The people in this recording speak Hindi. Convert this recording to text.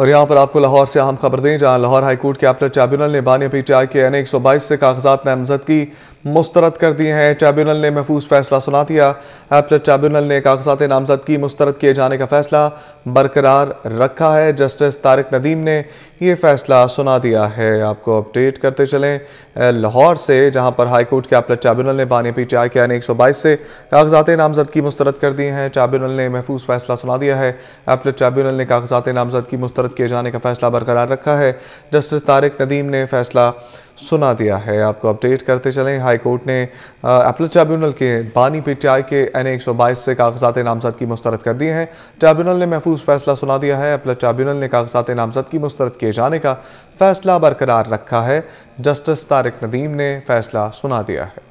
और यहाँ पर आपको लाहौर से अहम खबर दें जहाँ लाहौर हाईकोर्ट के अपलेट ट्राइब्यूनल ने बानी पी टी आई के एन एक सौ बाईस से कागजात नामजद की मुस्तरद कर दिए हैं ट्रिब्यूनल ने महफूज फैसला सुना दिया एपलेट ट्रिब्यूनल ने कागजात की मुस्तरद किए जाने का फैसला बरकरार रखा है जस्टिस तारक नदीम ने यह फैसला सुना दिया है आपको अपडेट करते चलें लाहौर से जहां पर हाईकोर्ट के एपलेट ट्रिब्यूनल ने बानी पी टी आई के एक सौ बाईस से कागजात नामजद की मुस्तरद कर दिए हैं ट्रिब्यूनल ने महफूज फैसला सुना दिया है एपलेट ट्रिब्यूनल ने कागजात नामजद की मुस्तरद किए जाने का फैसला बरकरार रखा है जस्टिस तारक नदीम ने फैसला सुना दिया है आपको अपडेट करते चलें हाई कोर्ट ने अपल ट्राइब्यूनल के बानी पीटीआई के एन एक सौ बाईस से कागजात नामजद की मुस्तरद कर दिए हैं ट्राइब्यूनल ने महफूज फैसला सुना दिया है अपल ट्राइब्यूनल ने कागजात नामजद की मुस्तरद किए जाने का फैसला बरकरार रखा है जस्टिस तारिक नदीम ने फैसला सुना दिया है